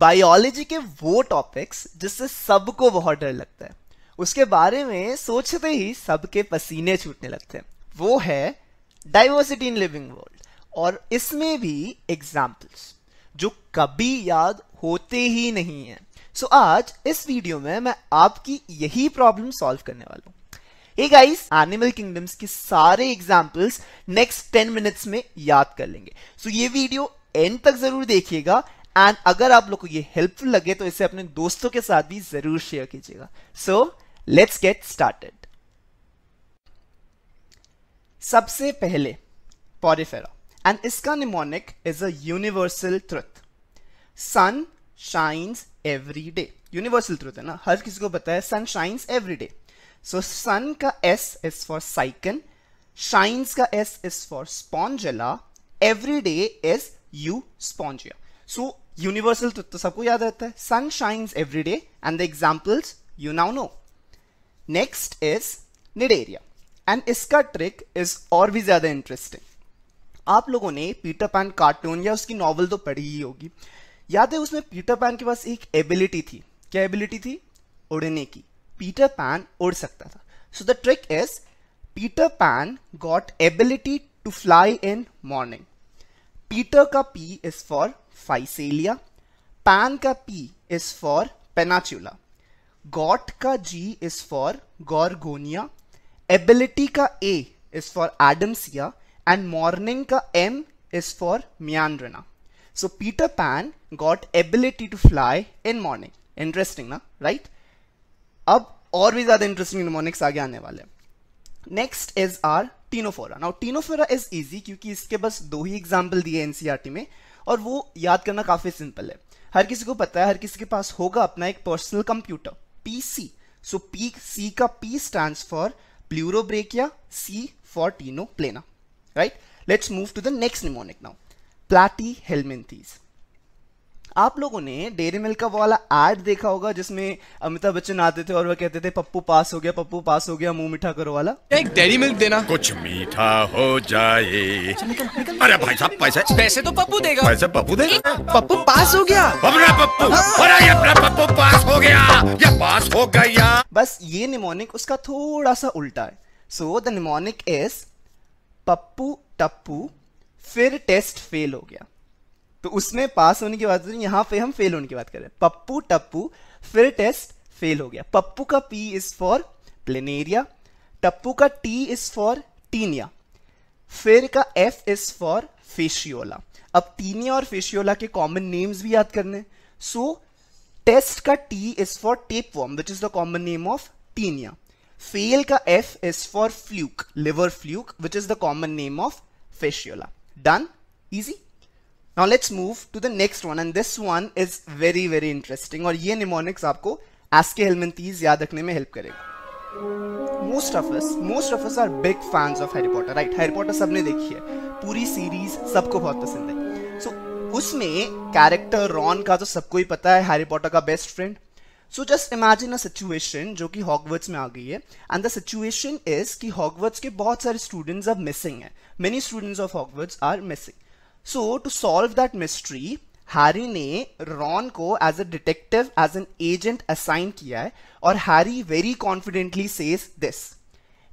Biology के वो topics जिससे सबको बहुत डर लगता है उसके बारे में सोचते ही सबके पसीने छूटने लगते हैं वो है डाइवर्सिटी इन लिविंग वर्ल्ड और इसमें भी एग्जाम्पल्स जो कभी याद होते ही नहीं है सो so, आज इस वीडियो में मैं आपकी यही प्रॉब्लम सॉल्व करने वाला हूँ गाइस एनिमल किंगडम्स के सारे एग्जाम्पल्स नेक्स्ट टेन मिनट्स में याद कर लेंगे सो so, ये वीडियो एंड तक जरूर देखिएगा एंड अगर आप लोग को ये हेल्पफुल लगे तो इसे अपने दोस्तों के साथ भी जरूर शेयर कीजिएगा सो लेट्स गेट स्टार्टेड सबसे पहले पॉरिफेरा एंड इसका mnemonic is a universal truth sun shines every day universal truth है ना हर किसी को बताया sun shines every day so sun का S is for Sycon shines का S is for Spongilla every day is Euspongia so universal truth तो, तो सबको याद रहता है sun shines every day and the examples you now know next is Cnidaria and इसका trick is और भी ज़्यादा इंटरेस्टिंग आप लोगों ने पीटर पैन कार्टून या उसकी नॉवल तो पढ़ी ही होगी याद है उसमें पीटर पैन के पास एक एबिलिटी थी क्या एबिलिटी थी उड़ने की पीटर पैन उड़ सकता था so the trick is Peter Pan got ability to fly in morning Peter का P is for Physalia Pan का P is for Pennatula got का G is for Gorgonia ability का A is for Adamsia and morning का M is for Meandrina so Peter Pan got ability to fly in morning interesting ना right अब और भी ज्यादा interesting mnemonics आगे आने वाले next is are Ctenophora now Ctenophora is easy क्योंकि इसके बस दो ही एग्जाम्पल दिए एनसीआरटी e में और वो याद करना काफ़ी सिंपल है हर किसी को पता है हर किसी के पास होगा अपना एक personal computer PC so P C का पी स्टैंड फॉर या C for Ctenoplana right let's move to the next mnemonic now Platyhelminthes आप लोगों ने डेरी मिल्क का वाला एड देखा होगा जिसमें अमिताभ बच्चन आते थे और वो कहते थे पप्पू पास हो गया पप्पू पास हो गया मुंह मीठा करो वाला एक डेरी मिल्क देना कुछ मीठा हो जाए अरे भाई साहब पैसे पैसे तो पप्पू देगा पैसे पप्पू देगा पप्पू पास हो गया अपना पप्पू अरे हाँ। अपना पप्पू पास हो गया या पास हो गया बस ये निमोनिक उसका थोड़ा सा उल्टा है so the mnemonic is Pappu Tappu फिर टेस्ट फेल हो गया तो उसमें पास होने की बात तो यहां रही पे हम फेल होने की बात कर रहे हैं पप्पू टप्पू फिर टेस्ट फेल हो गया पप्पू का P is for Planaria Tappu का टी इज फॉर टीनिया फिर का एफ इज फॉर फेशियोला अब टीनिया और फेशियोला के कॉमन नेम्स भी याद करने सो so, टेस्ट का T is for tapeworm which is the common name of Taenia fail का F is for fluke liver fluke which is the common name of Fasciola done easy now let's move to the next one and this one is very very interesting और ये mnemonics आपको ASCII helminthes याद रखने में help करेगा most of us most of us are big fans of Harry Potter right Harry Potter सबने देखी है पूरी सीरीज सबको बहुत पसंद है so, उसमें कैरेक्टर रॉन का तो सबको ही पता है Harry Potter का best friend So just imagine a situation जो कि Hogwarts में आ गई है and the situation is कि Hogwarts के बहुत सारे students अब missing हैं many students of Hogwarts are missing So to solve that mystery, Harry ने Ron को as a detective, as an agent assigned किया है और Harry very confidently says this,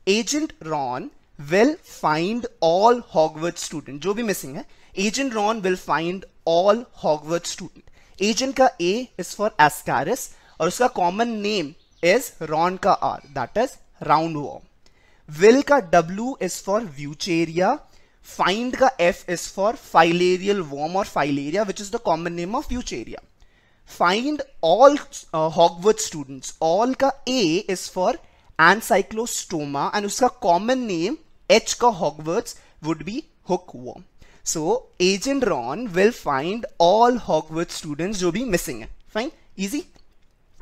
Agent Ron will find all Hogwarts student, जो भी missing है, Agent Ron will find all Hogwarts student. Agent ka A is for Ascaris और उसका common name is Ron का R, that is roundworm. Will का W is for Vucheria, find ka F is for filarial worm or filaria, which is the common name of eucharia. Find all uh, Hogwarts students, all ka A is for ancyclostoma and uska common name H ka Hogwarts would be hookworm. So, Agent Ron will find all Hogwarts students jo bhi missing Fine? Easy?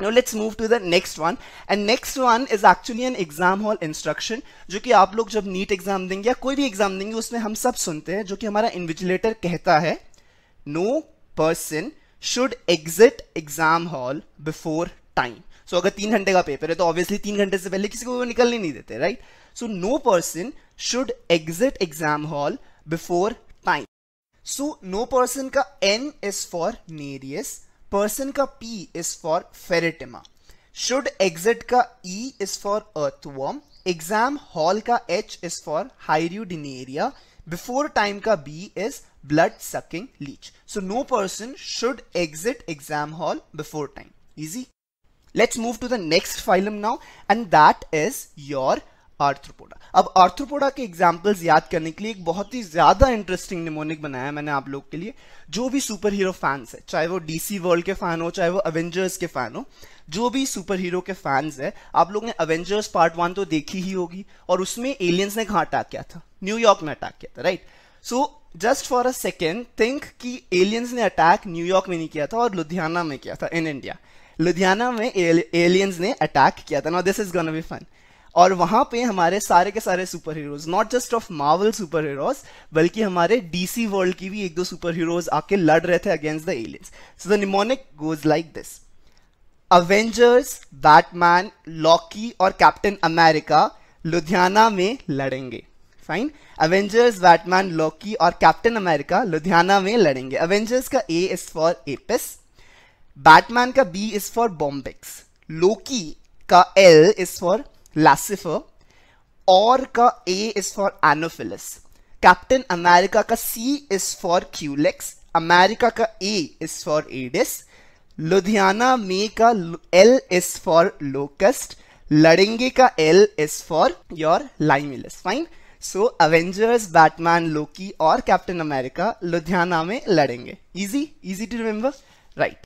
Now let's move to the next one and next one is actually an exam hall instruction जो कि आप लोग जब NEET exam देंगे या कोई भी exam देंगे उसमें हम सब सुनते हैं जो कि हमारा इन्विजिलेटर कहता है no person should exit exam hall before time so अगर तीन घंटे का पेपर है तो ऑब्वियसली तीन घंटे से पहले किसी को निकलने नहीं देते right so no person should exit exam hall before time so no person का N is for Nereis person का P is for Pheretima should exit का E is for earthworm exam hall का H is for Hirudinaria before time ka B is blood sucking leech. So no person should exit exam hall before time. Easy. Let's move to the next phylum now and that is your Arthropoda अब Arthropoda के examples याद करने के लिए एक बहुत ही ज्यादा interesting mnemonic बनाया है मैंने आप लोग के लिए जो भी सुपर हीरो फैंस है चाहे वो डीसी वर्ल्ड के फैन हो चाहे वो अवेंजर्स के फैन हो जो भी सुपर हीरो के फैंस है आप लोग ने अवेंजर्स पार्ट वन तो देखी ही होगी और उसमें एलियंस ने कहा अटैक किया था न्यूयॉर्क में अटैक किया था right so just for a second think कि एलियंस ने अटैक न्यूयॉर्क में नहीं किया था और लुधियाना में किया था इन इंडिया लुधियाना में एलियंस ने अटैक किया था now this is gonna be fun और वहां पे हमारे सारे के सारे superheroes not just of Marvel superheroes बल्कि हमारे डीसी वर्ल्ड की भी एक दो सुपर हीरोज आके लड़ रहे थे against the aliens so the mnemonic goes like this Avengers Batman Loki और कैप्टन अमेरिका लुधियाना में लड़ेंगे फाइन अवेंजर्स बैटमैन लॉकी और कैप्टन अमेरिका लुधियाना में लड़ेंगे अवेंजर्स का A is for Apis Batman का B is for Bombyx Loki का L is for Laccifer और का A is for Anopheles Captain America का C is for Culex America का A is for Aedes Ludhiana में का एल इज फॉर लोकस्ट लड़ेंगे का L is for your Limulus fine so Avengers Batman Loki और Captain America Ludhiana में लड़ेंगे easy easy to remember right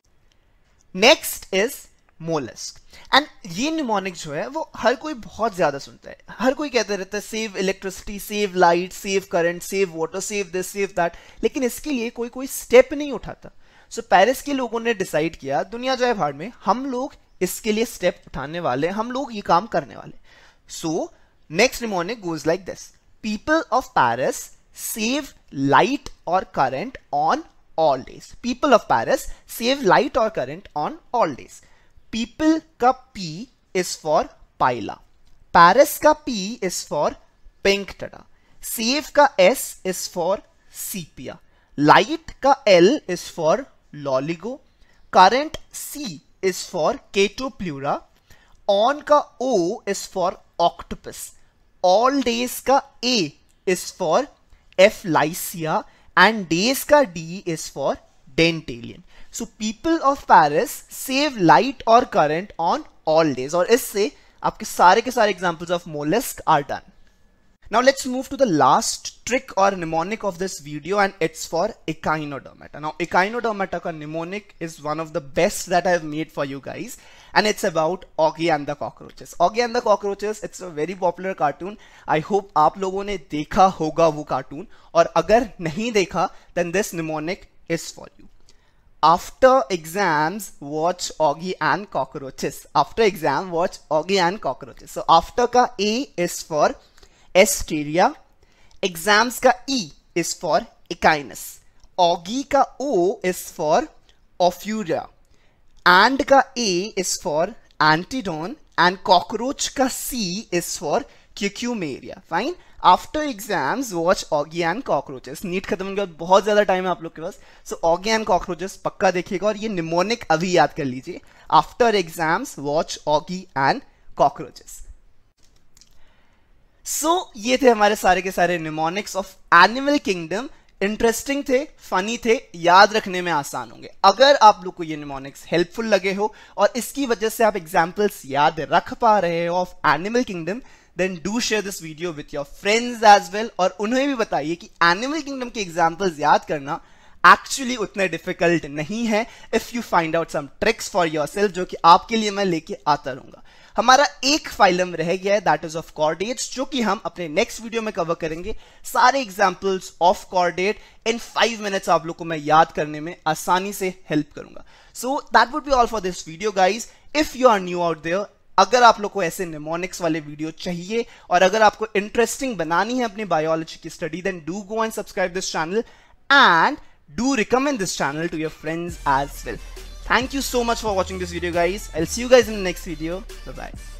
next is Mollusc and ये mnemonic जो है वो हर कोई बहुत ज्यादा सुनता है हर कोई कहते रहता है save electricity save light save current save water save this save that लेकिन इसके लिए कोई कोई स्टेप नहीं उठाता सो so, पेरिस के लोगों ने डिसाइड किया दुनिया जाए भाड़ में हम लोग इसके लिए स्टेप उठाने वाले हम लोग ये काम करने वाले so next mnemonic goes like this people of Paris save light और current on all days people of Paris save light और current on all days people का P is for Pila Paris का P is for Pinctada save का S is for Sepia light का L is for Loligo current C is for Chaetopleura on का O is for Octopus all days का A is for Aplysia and days का D is for Dentalium so people of Paris save light और current on all days और इससे आपके सारे के सारे examples of Mollusc are done now let's move to the last trick और mnemonic of this video and it's for Echinodermata now Echinodermata का mnemonic is one of the best that I made for you guys and it's about Oggy and the cockroaches Oggy and the cockroaches it's a very popular cartoon I hope आप लोगों ने देखा होगा वो cartoon और अगर नहीं देखा then this mnemonic is for you after exams watch Augie and cockroaches after exam watch Augie and cockroaches so after ka A is for Asteria exams ka E is for Echinus Augie ka O is for Ophuria and ka A is for Antidon and cockroach ka C is for Cucumeria fine after exams watch Oggy and cockroaches NEET खत्म होने के बाद बहुत ज्यादा time है आप लोग के पास सो ऑगी एंड कॉकरोचेस पक्का देखिएगा और ये निमोनिक अभी याद कर लीजिए after exams watch Oggy and cockroaches so so, ये थे हमारे सारे के सारे mnemonics of animal kingdom interesting थे फनी थे याद रखने में आसान होंगे अगर आप लोग को ये निमोनिक्स हेल्पफुल लगे हो और इसकी वजह से आप एग्जाम्पल्स याद रख पा रहे हो of animal kingdom then do share this video with your friends as well और उन्हें भी बताइए कि एनिमल किंगडम के एग्जाम्पल्स याद करना एक्चुअली उतने डिफिकल्ट नहीं है if you find out some tricks for yourself जो कि आपके लिए मैं लेके आता रहूंगा हमारा एक फाइलम रह गया है दैट इज ऑफ कॉर्डेट्स जो कि हम अपने नेक्स्ट वीडियो में कवर करेंगे सारे examples of chordate in five minutes आप लोग को मैं याद करने में आसानी से हेल्प करूंगा so that would be all for this video guys if you are new out there अगर आप लोग को ऐसे निमोनिक्स वाले वीडियो चाहिए और अगर आपको इंटरेस्टिंग बनानी है अपनी बायोलॉजी की study then do go and subscribe this channel and do recommend this channel to your friends as well thank you so much for watching this video guys I see you guys in next video bye bye